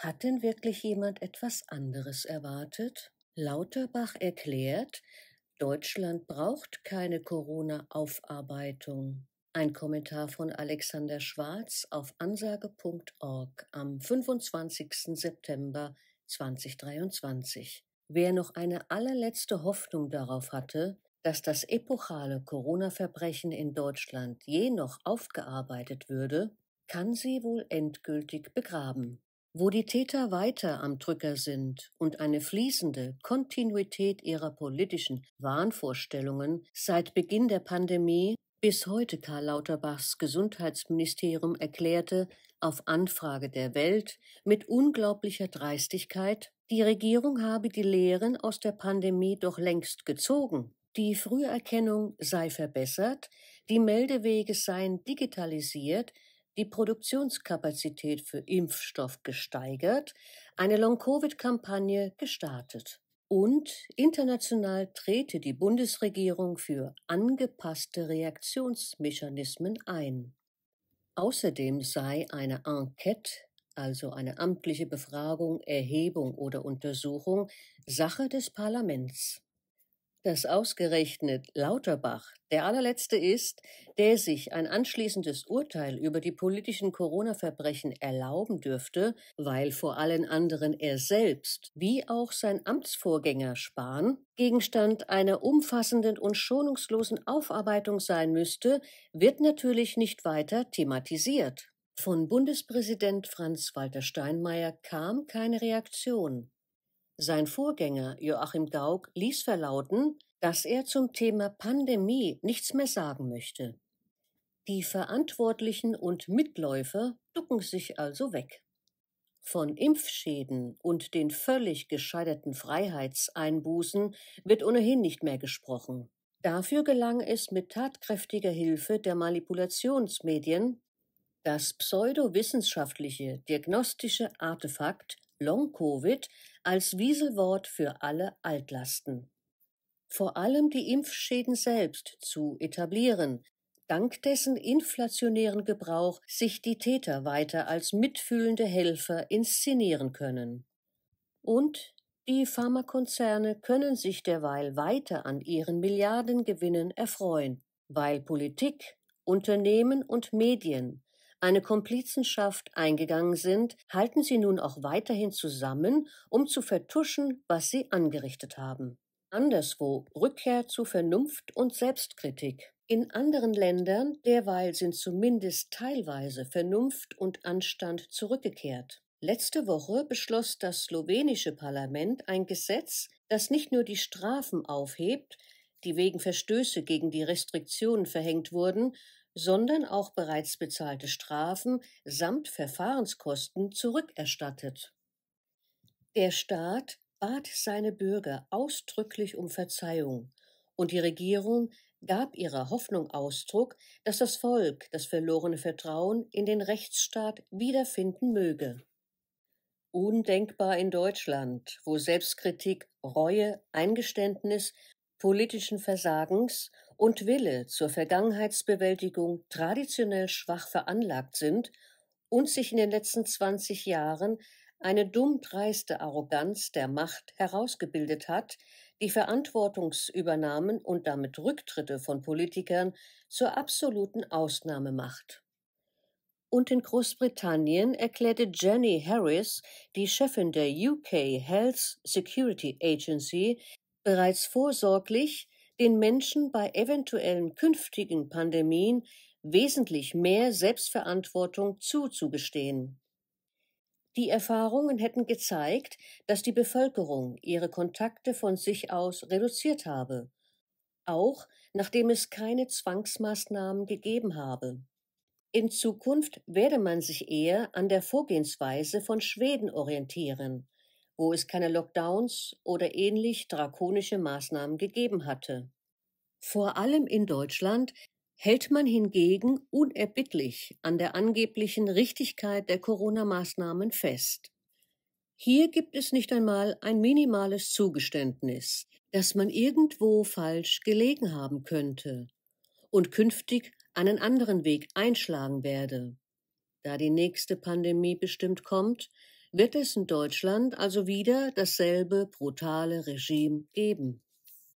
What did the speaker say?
Hat denn wirklich jemand etwas anderes erwartet? Lauterbach erklärt, Deutschland braucht keine Corona-Aufarbeitung. Ein Kommentar von Alexander Schwarz auf ansage.org am 25. September 2023. Wer noch eine allerletzte Hoffnung darauf hatte, dass das epochale Corona-Verbrechen in Deutschland je noch aufgearbeitet würde, kann sie wohl endgültig begraben. Wo die Täter weiter am Drücker sind und eine fließende Kontinuität ihrer politischen Wahnvorstellungen seit Beginn der Pandemie bis heute Karl Lauterbachs Gesundheitsministerium erklärte, auf Anfrage der Welt mit unglaublicher Dreistigkeit, die Regierung habe die Lehren aus der Pandemie doch längst gezogen. Die Früherkennung sei verbessert, die Meldewege seien digitalisiert die Produktionskapazität für Impfstoff gesteigert, eine Long-Covid-Kampagne gestartet. Und international trete die Bundesregierung für angepasste Reaktionsmechanismen ein. Außerdem sei eine Enquete, also eine amtliche Befragung, Erhebung oder Untersuchung, Sache des Parlaments dass ausgerechnet Lauterbach der allerletzte ist, der sich ein anschließendes Urteil über die politischen Corona-Verbrechen erlauben dürfte, weil vor allen anderen er selbst, wie auch sein Amtsvorgänger Spahn, Gegenstand einer umfassenden und schonungslosen Aufarbeitung sein müsste, wird natürlich nicht weiter thematisiert. Von Bundespräsident Franz Walter Steinmeier kam keine Reaktion. Sein Vorgänger Joachim Gauck ließ verlauten, dass er zum Thema Pandemie nichts mehr sagen möchte. Die Verantwortlichen und Mitläufer ducken sich also weg. Von Impfschäden und den völlig gescheiterten Freiheitseinbußen wird ohnehin nicht mehr gesprochen. Dafür gelang es mit tatkräftiger Hilfe der Manipulationsmedien, das pseudowissenschaftliche diagnostische Artefakt Long-Covid als Wieselwort für alle Altlasten. Vor allem die Impfschäden selbst zu etablieren, dank dessen inflationären Gebrauch sich die Täter weiter als mitfühlende Helfer inszenieren können. Und die Pharmakonzerne können sich derweil weiter an ihren Milliardengewinnen erfreuen, weil Politik, Unternehmen und Medien eine Komplizenschaft eingegangen sind, halten sie nun auch weiterhin zusammen, um zu vertuschen, was sie angerichtet haben. Anderswo Rückkehr zu Vernunft und Selbstkritik. In anderen Ländern derweil sind zumindest teilweise Vernunft und Anstand zurückgekehrt. Letzte Woche beschloss das slowenische Parlament ein Gesetz, das nicht nur die Strafen aufhebt, die wegen Verstöße gegen die Restriktionen verhängt wurden, sondern auch bereits bezahlte Strafen samt Verfahrenskosten zurückerstattet. Der Staat bat seine Bürger ausdrücklich um Verzeihung, und die Regierung gab ihrer Hoffnung Ausdruck, dass das Volk das verlorene Vertrauen in den Rechtsstaat wiederfinden möge. Undenkbar in Deutschland, wo Selbstkritik, Reue, Eingeständnis politischen Versagens und Wille zur Vergangenheitsbewältigung traditionell schwach veranlagt sind und sich in den letzten 20 Jahren eine dummdreiste Arroganz der Macht herausgebildet hat, die Verantwortungsübernahmen und damit Rücktritte von Politikern zur absoluten Ausnahme macht. Und in Großbritannien erklärte Jenny Harris, die Chefin der UK Health Security Agency, bereits vorsorglich, den Menschen bei eventuellen künftigen Pandemien wesentlich mehr Selbstverantwortung zuzugestehen. Die Erfahrungen hätten gezeigt, dass die Bevölkerung ihre Kontakte von sich aus reduziert habe, auch nachdem es keine Zwangsmaßnahmen gegeben habe. In Zukunft werde man sich eher an der Vorgehensweise von Schweden orientieren, wo es keine Lockdowns oder ähnlich drakonische Maßnahmen gegeben hatte. Vor allem in Deutschland hält man hingegen unerbittlich an der angeblichen Richtigkeit der Corona-Maßnahmen fest. Hier gibt es nicht einmal ein minimales Zugeständnis, dass man irgendwo falsch gelegen haben könnte und künftig einen anderen Weg einschlagen werde. Da die nächste Pandemie bestimmt kommt, wird es in Deutschland also wieder dasselbe brutale Regime geben.